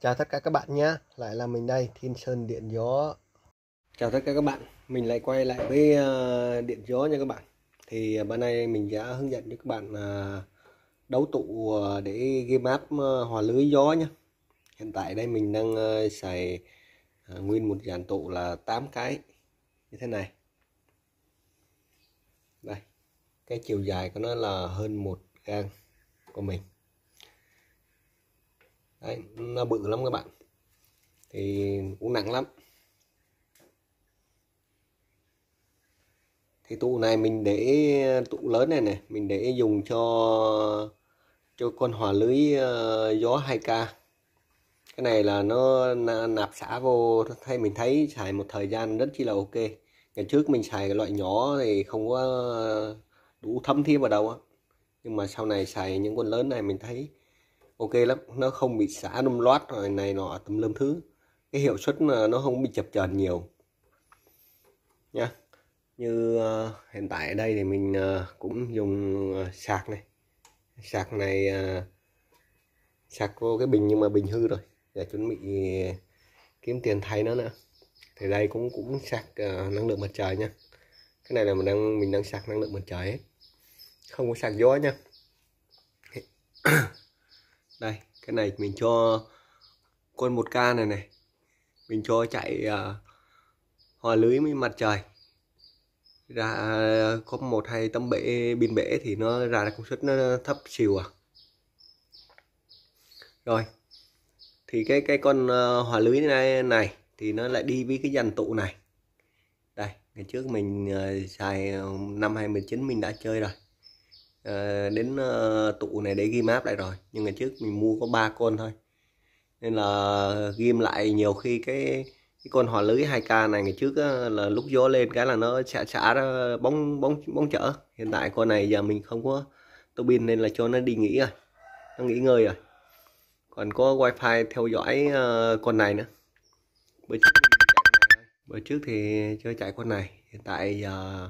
Chào tất cả các bạn nhé, lại là mình đây, Thiên Sơn Điện Gió Chào tất cả các bạn, mình lại quay lại với ờ, Điện Gió nha các bạn Thì ờ, bữa nay mình sẽ hướng dẫn cho các bạn ờ, đấu tụ để game app hòa lưới gió nhé Hiện tại đây mình đang xài nguyên một dàn tụ là 8 cái như thế này Đây, cái chiều dài của nó là hơn một gang của mình Đấy, nó bự lắm các bạn thì cũng nặng lắm thì tụ này mình để tụ lớn này này mình để dùng cho cho con hòa lưới ờ, gió 2k cái này là nó nạp xả vô thay mình thấy xài một thời gian rất chi là ok ngày trước mình xài cái loại nhỏ thì không có đủ thấm thía vào đâu nhưng mà sau này xài những con lớn này mình thấy ok lắm nó không bị xả đâm loát rồi này nọ tùm lâm thứ cái hiệu suất nó không bị chập chờn nhiều nha như uh, hiện tại ở đây thì mình uh, cũng dùng uh, sạc này sạc này uh, sạc vô cái bình nhưng mà bình hư rồi để chuẩn bị kiếm tiền thay nó nữa thì đây cũng cũng sạc uh, năng lượng mặt trời nha cái này là mình đang mình đang sạc năng lượng mặt trời hết không có sạc gió nha đây cái này mình cho con 1k này này mình cho chạy uh, hòa lưới với mặt trời ra à, có một hai tấm bể pin bể thì nó ra công suất nó thấp xìu à rồi thì cái cái con uh, hòa lưới này này thì nó lại đi với cái dàn tụ này đây ngày trước mình uh, xài năm 2019 mình đã chơi rồi Ờ, đến ờ, tụ này để ghi map lại rồi nhưng ngày trước mình mua có ba con thôi nên là ghim lại nhiều khi cái cái con hò lưới 2k này ngày trước là lúc gió lên cái là nó chả chả bóng bóng bóng chở hiện tại con này giờ mình không có tô pin nên là cho nó đi nghỉ rồi nó nghỉ ngơi rồi còn có wifi theo dõi ờ, con này nữa bữa trước bữa trước thì chơi chạy con này hiện tại giờ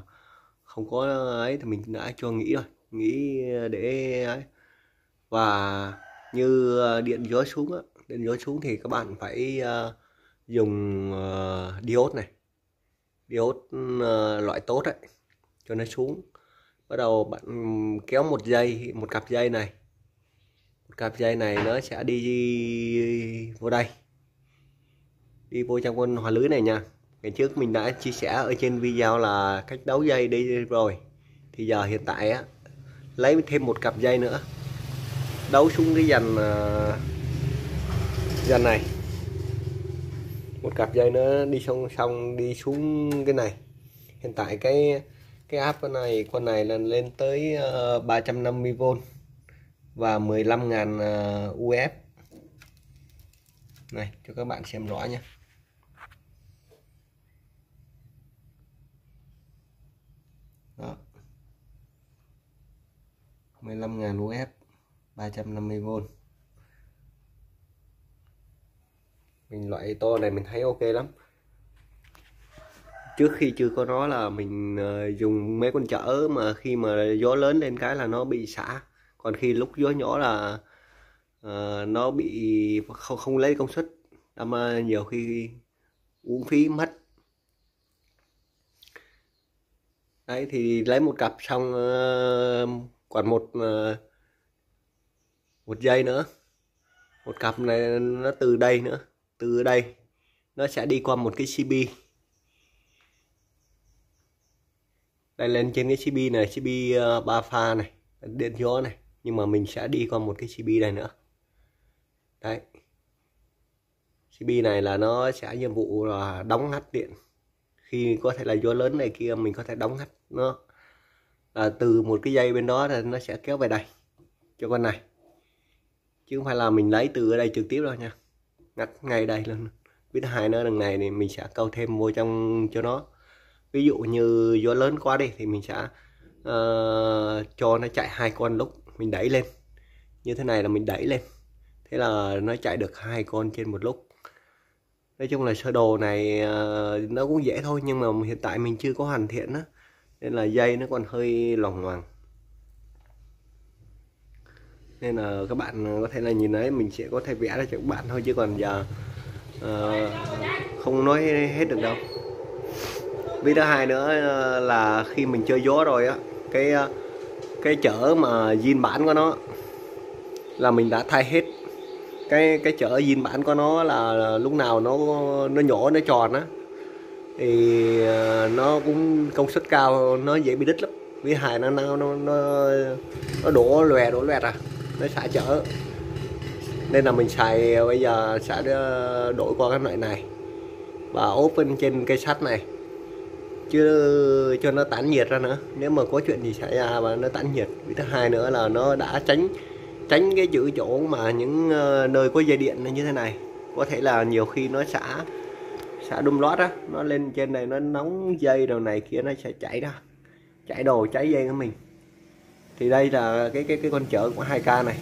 không có ấy thì mình đã cho nghỉ rồi nghĩ ờ, để ấy. và như ờ, điện gió xuống á điện gió xuống thì các bạn phải ờ, dùng diode này diode loại tốt đấy cho nó xuống bắt đầu bạn kéo một dây một cặp dây này một cặp dây này nó sẽ đi vô đây đi vô trong con hòa lưới này nha ngày trước mình đã chia sẻ ở trên video là cách đấu dây đi rồi thì giờ hiện tại á lấy thêm một cặp dây nữa đấu xuống cái dàn à, dàn này một cặp dây nữa đi xong xong đi xuống cái này hiện tại cái cái áp này con này là lên tới uh, à, 350V và 15.000 uh, UF này cho các bạn xem rõ nhé 15.000 UF 350V mình loại to này mình thấy ok lắm trước khi chưa có nó là mình ờ, dùng mấy con chở mà khi mà gió lớn lên cái là nó bị xả còn khi lúc gió nhỏ là uh, nó bị không không lấy công suất đâm nhiều khi uống phí mất đấy thì lấy một cặp xong uh, còn một ờ, một dây nữa một cặp này nó từ đây nữa từ đây nó sẽ đi qua một cái CB đây lên trên cái CB này CB ờ, ba pha này điện gió này nhưng mà mình sẽ đi qua một cái CB này nữa đấy CB này là nó sẽ nhiệm vụ là đóng ngắt điện khi có thể là gió lớn này kia mình có thể đóng ngắt nó à, từ một cái dây bên đó thì nó sẽ kéo về đây cho con này chứ không phải là mình lấy từ ở đây trực tiếp đâu nha ngắt ngay đây luôn với hai nữa đằng này thì mình sẽ câu thêm vô trong cho nó ví dụ như gió lớn quá đi thì mình sẽ uh, cho nó chạy hai con lúc mình đẩy lên như thế này là mình đẩy lên thế là nó chạy được hai con trên một lúc nói chung là sơ đồ này uh, nó cũng dễ thôi nhưng mà hiện tại mình chưa có hoàn thiện á nên là dây nó còn hơi lỏng hoàng nên là các bạn có thể là nhìn thấy mình sẽ có thể vẽ ra cho các bạn thôi chứ còn giờ uh, không nói hết được đâu vì thứ hai nữa ờ, là khi mình chơi gió rồi á cái ờ, cái chở mà zin bản của nó là mình đã thay hết cái cái chở zin bản của nó là lúc nào nó nó nhỏ nó tròn á thì ờ, nó cũng công suất cao nó dễ bị đứt lắm với hai nó nó nó nó đổ lòe đổ lòe à nó xả chở nên là mình xài bây giờ sẽ ờ, đổi qua cái loại này và open trên cây sắt này chứ cho nó tản nhiệt ra nữa nếu mà có chuyện gì xảy ra và nó tản nhiệt với thứ hai nữa là nó đã tránh tránh cái chữ chỗ mà những ờ, nơi có dây điện như thế này có thể là nhiều khi nó xả xả đun lót á nó lên trên này nó nóng dây đầu này kia nó sẽ chảy ra chảy đồ cháy dây của mình thì đây là cái cái cái con chở của 2k này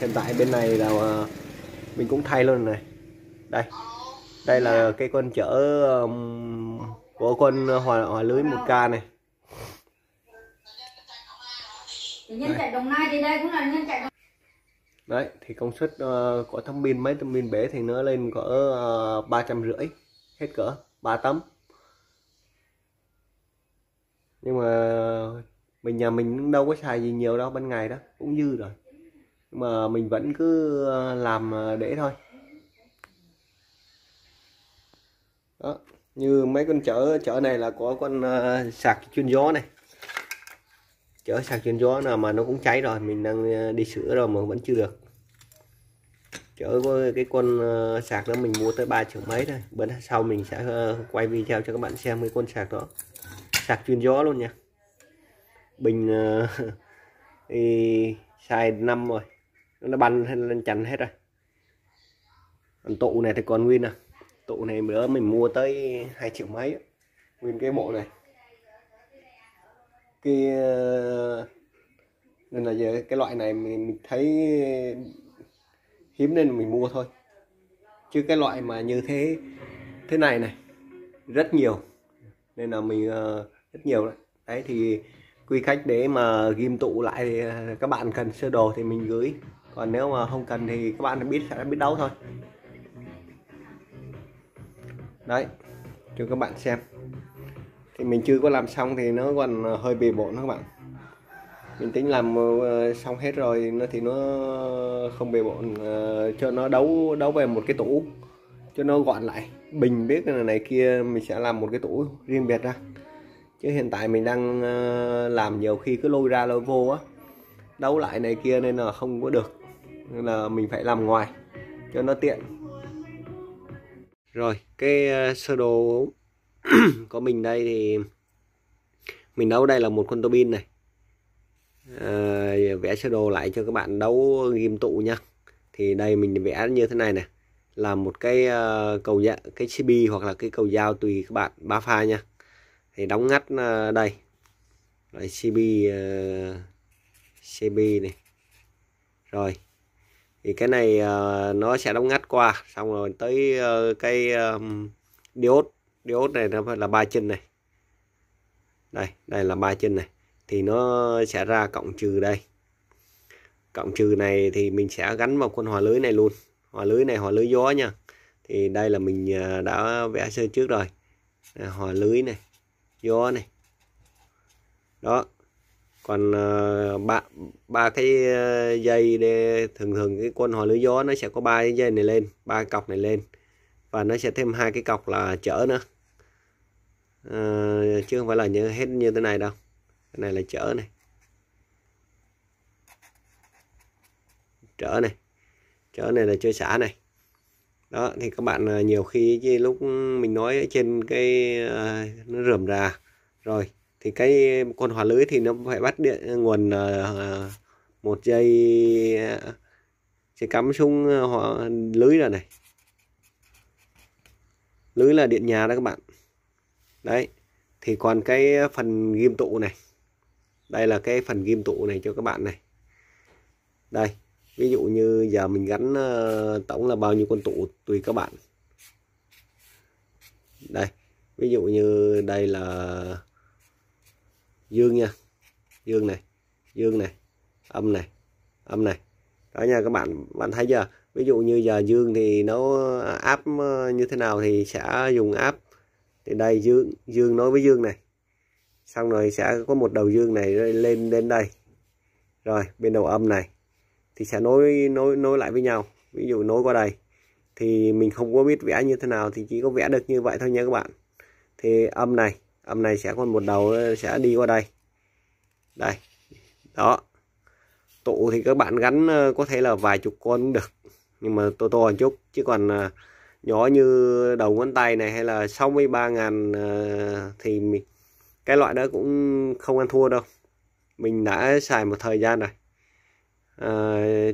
hiện tại bên này là ờ, mình cũng thay luôn này đây đây là cái con chở của con hòa, hòa lưới 1k này nhân chạy đồng nai thì đây cũng là nhân chạy đấy thì công suất uh, của thông pin mấy thông pin bể thì nó lên có ờ, ba trăm rưỡi hết cỡ 3 tấm nhưng mà mình nhà mình đâu có xài gì nhiều đâu ban ngày đó cũng dư rồi nhưng mà mình vẫn cứ ờ, làm ờ, để thôi đó như mấy con chở chở này là có con ờ, sạc chuyên gió này chở sạc chuyên gió nào mà nó cũng cháy rồi mình đang đi sửa rồi mà vẫn chưa được chở cái con ờ, sạc đó mình mua tới 3 triệu mấy thôi bữa sau mình sẽ ờ, quay video cho các bạn xem cái con sạc đó sạc chuyên gió luôn nha bình thì ờ, xài năm rồi nó banh lên chành hết rồi còn tụ này thì còn nguyên à tụ này bữa mình mua tới hai triệu mấy nguyên cái bộ này cái nên là giờ cái loại này mình thấy hiếm nên mình mua thôi chứ cái loại mà như thế thế này này rất nhiều nên là mình uh, rất nhiều đấy, đấy thì quy khách để mà ghim tụ lại thì ờ, các bạn cần sơ đồ thì mình gửi còn nếu mà không cần thì các bạn biết sẽ biết đấu thôi đấy cho các bạn xem thì mình chưa có làm xong thì nó còn ờ, hơi bề bộn các bạn mình tính làm ờ, xong hết rồi nó thì nó không bề bộn ờ, cho nó đấu đấu về một cái tủ cho nó gọn lại bình biết là này kia mình sẽ làm một cái tủ riêng biệt ra chứ hiện tại mình đang ờ, làm nhiều khi cứ lôi ra lôi vô á đấu lại này kia nên là không có được nên là mình phải làm ngoài cho nó tiện rồi cái sơ đồ của mình đây thì mình đấu đây là một con tô bin này à, vẽ sơ đồ lại cho các bạn đấu ghim tụ nha thì đây mình vẽ như thế này này là một cái uh, cầu dạ, cái CB hoặc là cái cầu dao tùy các bạn ba pha nha thì đóng ngắt uh, đây rồi CB uh, CB này rồi thì cái này uh, nó sẽ đóng ngắt qua xong rồi tới uh, cái um, diode diode này nó phải là ba chân này đây đây là ba chân này thì nó sẽ ra cộng trừ đây cộng trừ này thì mình sẽ gắn vào quân hòa lưới này luôn hòa lưới này hòa lưới gió nha thì đây là mình à, đã vẽ sơ trước rồi à, hòa lưới này gió này đó còn à, ba ba cái dây để, thường thường cái quân hòa lưới gió nó sẽ có ba cái dây này lên ba cọc này lên và nó sẽ thêm hai cái cọc là chở nữa à, chứ không phải là như hết như thế này đâu cái này là chở này chở này chở này là chơi xả này đó thì các bạn à, nhiều khi lúc mình nói trên cái à, nó rườm rà rồi thì cái con hòa lưới thì nó phải bắt điện à, nguồn một dây sẽ cắm xuống hòa lưới rồi này lưới là điện nhà đó các bạn đấy thì còn cái phần ghim tụ này đây là cái phần ghim tụ này cho các bạn này đây ví dụ như giờ mình gắn ờ, tổng là bao nhiêu con tụ tùy các bạn đây ví dụ như đây là dương nha dương này dương này âm này âm này đó nha các bạn bạn thấy chưa ví dụ như giờ dương thì nó áp ờ, ờ, như thế nào thì sẽ dùng áp thì đây dương dương nói với dương này xong rồi sẽ có một đầu dương này lên lên đây rồi bên đầu âm này thì sẽ nối nối nối lại với nhau ví dụ nối qua đây thì mình không có biết vẽ như thế nào thì chỉ có vẽ được như vậy thôi nha các bạn thì âm này âm này sẽ còn một đầu sẽ đi qua đây đây đó tụ thì các bạn gắn ờ, có thể là vài chục con cũng được nhưng mà to to một chút chứ còn ờ, nhỏ như đầu ngón tay này hay là 63 ngàn ờ, thì mình cái loại đó cũng không ăn thua đâu mình đã xài một thời gian rồi à,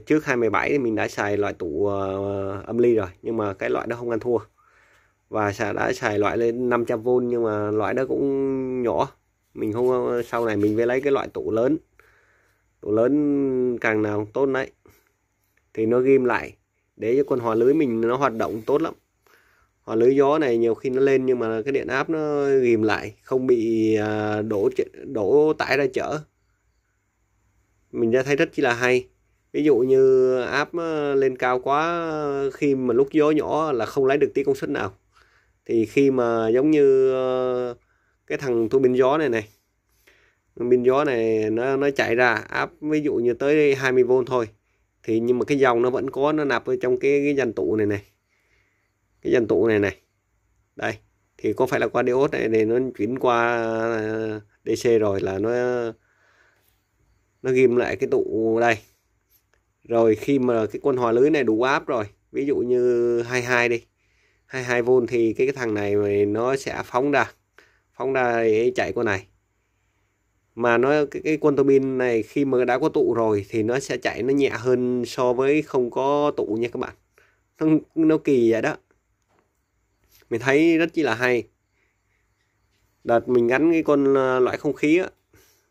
trước 217 thì mình đã xài loại tủ uh, âm ly rồi nhưng mà cái loại đó không ăn thua và xài, đã xài loại lên 500V nhưng mà loại đó cũng nhỏ mình không ờ, sau này mình về lấy cái loại tủ lớn tủ lớn càng nào tốt đấy thì nó ghim lại để cho con hòa lưới mình nó hoạt động tốt lắm hoặc lưới gió này nhiều khi nó lên nhưng mà cái điện áp nó ghim lại không bị à, đổ đổ tải ra chở mình đã thấy rất chi là hay ví dụ như áp à, lên cao quá khi mà lúc gió nhỏ là không lấy được tí công suất nào thì khi mà giống như à, cái thằng tua bin gió này này bin gió này nó nó chạy ra áp ví dụ như tới 20V thôi thì nhưng mà cái dòng nó vẫn có nó nạp ở trong cái cái dàn tụ này này cái dân tụ này này đây thì có phải là qua diode này để nó chuyển qua DC à, rồi là nó nó ghim lại cái tụ đây rồi khi mà cái quân hòa lưới này đủ áp rồi ví dụ như 22 đi 22V thì cái, cái thằng này nó sẽ phóng ra phóng ra để chạy con này mà nó cái, cái quân tô bin này khi mà đã có tụ rồi thì nó sẽ chạy nó nhẹ hơn so với không có tụ nha các bạn nó, nó kỳ vậy đó mình thấy rất chi là hay đợt mình gắn cái con ờ, loại không khí á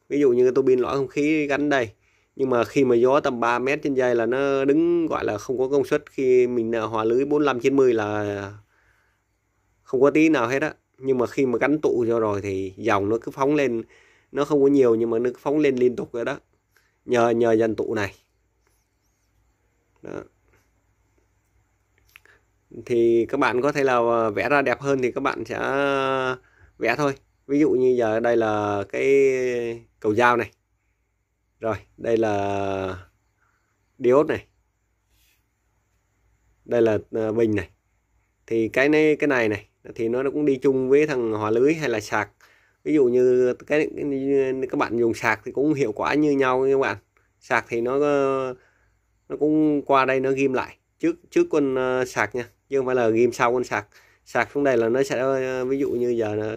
ví dụ như cái tô bin loại không khí gắn đây nhưng mà khi mà gió tầm 3 mét trên dây là nó đứng gọi là không có công suất khi mình ờ, hòa lưới 45 90 là không có tí nào hết á nhưng mà khi mà gắn tụ cho rồi thì dòng nó cứ phóng lên nó không có nhiều nhưng mà nó cứ phóng lên liên tục rồi đó nhờ nhờ dàn tụ này đó thì các bạn có thể là vẽ ra đẹp hơn thì các bạn sẽ uh, vẽ thôi ví dụ như giờ đây là cái cầu dao này rồi đây là diode này đây là ờ, bình này thì cái này cái này này thì nó cũng đi chung với thằng hòa lưới hay là sạc ví dụ như cái, cái các bạn dùng sạc thì cũng hiệu quả như nhau các bạn sạc thì nó ờ, nó cũng qua đây nó ghim lại trước trước con ờ, sạc nha chứ không phải là ghim sau anh sạc sạc xuống đây là nó sẽ ví dụ như giờ nó,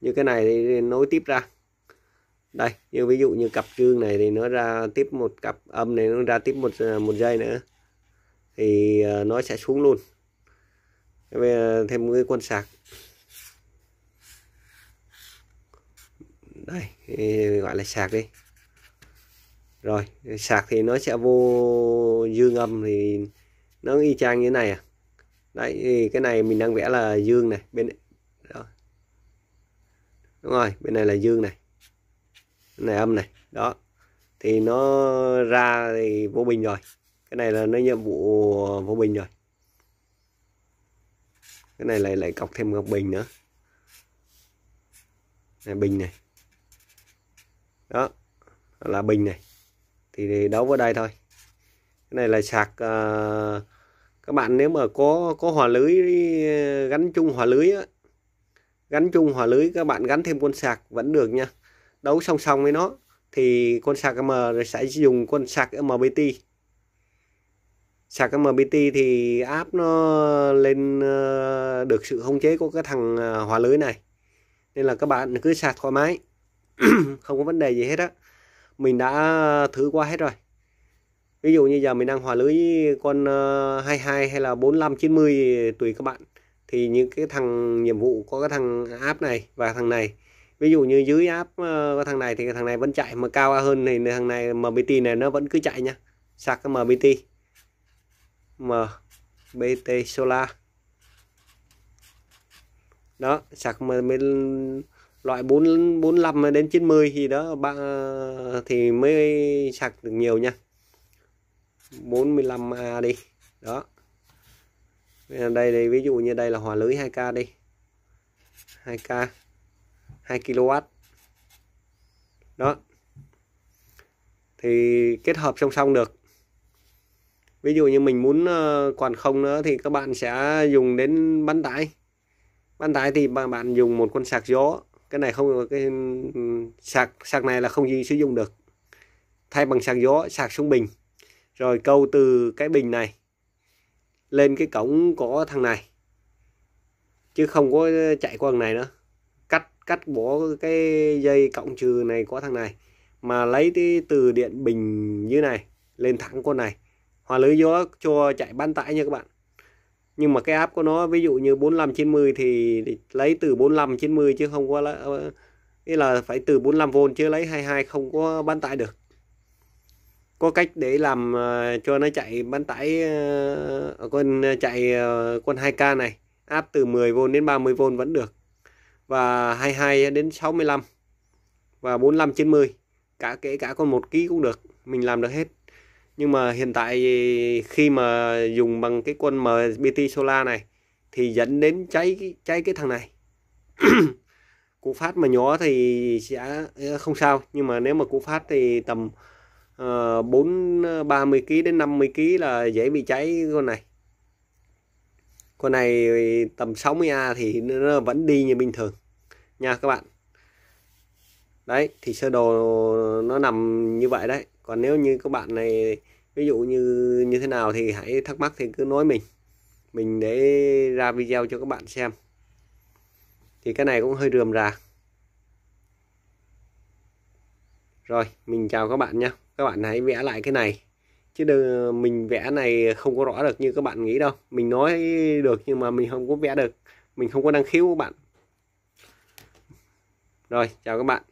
như cái này thì nối tiếp ra đây như ví dụ như cặp trương này thì nó ra tiếp một cặp âm này nó ra tiếp một một dây nữa thì ờ, nó sẽ xuống luôn ờ, thêm cái quân sạc đây gọi là sạc đi rồi sạc thì nó sẽ vô dương âm thì nó y chang như thế này à đấy thì cái này mình đang vẽ là dương này bên đó. đúng rồi bên này là dương này bên này âm này đó thì nó ra thì vô bình rồi cái này là nó nhiệm vụ vô bình rồi cái này lại lại cọc thêm ngọc bình nữa này bình này đó là bình này thì đấu với đây thôi cái này là sạc uh, các bạn nếu mà có có hòa lưới ờ, gắn chung hòa lưới á, gắn chung hòa lưới các bạn gắn thêm con sạc vẫn được nha đấu song song với nó thì con sạc M sẽ dùng con sạc MBT sạc MBT thì áp nó lên ờ, được sự khống chế của cái thằng ờ, hòa lưới này nên là các bạn cứ sạc thoải mái không có vấn đề gì hết á mình đã thử qua hết rồi ví dụ như giờ mình đang hòa lưới con 22 ờ, hay là 45 90 tùy các bạn thì những cái thằng nhiệm vụ có cái thằng áp này và thằng này ví dụ như dưới áp ờ, có thằng này thì thằng này vẫn chạy mà cao hơn thì thằng này MBT này nó vẫn cứ chạy nhá sạc cái MBT MBT solar đó sạc mà bên loại 4 45 đến 90 thì đó bạn ờ, thì mới sạc được nhiều nha 45A đi đó đây đây ví dụ như đây là hòa lưới 2k đi 2k 2 kW đó thì kết hợp song song được ví dụ như mình muốn ờ, quạt không nữa thì các bạn sẽ dùng đến bán tải bán tải thì bạn bạn dùng một con sạc gió cái này không cái ừ, sạc sạc này là không gì sử dụng được thay bằng sạc gió sạc xuống bình rồi câu từ cái bình này lên cái cổng có thằng này chứ không có chạy qua thằng này nữa cắt cắt bỏ cái dây cộng trừ này của thằng này mà lấy cái từ điện bình như này lên thẳng con này hòa lưới gió cho chạy bán tải nha các bạn nhưng mà cái áp của nó ví dụ như 45 90 thì lấy từ 45 90 chứ không có ý là phải từ 45V chứ lấy 22 không có bán tải được có cách để làm ờ, cho nó chạy bán tải ở ờ, con ờ, chạy con 2K này áp từ 10V đến 30V vẫn được và 22 đến 65 và 45 90 cả kể cả con 1 ký cũng được mình làm được hết nhưng mà hiện tại khi mà dùng bằng cái con MBT Solar này thì dẫn đến cháy cháy cái thằng này cú phát mà nhỏ thì sẽ không sao nhưng mà nếu mà cú phát thì tầm Ờ, bốn ờ, ba mươi kg đến 50 kg là dễ bị cháy con này con này tầm 60A thì nó vẫn đi như bình thường nha các bạn đấy thì sơ đồ nó nằm như vậy đấy còn nếu như các bạn này ví dụ như như thế nào thì hãy thắc mắc thì cứ nói mình mình để ra video cho các bạn xem thì cái này cũng hơi rườm rà rồi mình chào các bạn nhé các bạn hãy vẽ lại cái này chứ đừng, mình vẽ này không có rõ được như các bạn nghĩ đâu mình nói được nhưng mà mình không có vẽ được mình không có năng khiếu các bạn rồi chào các bạn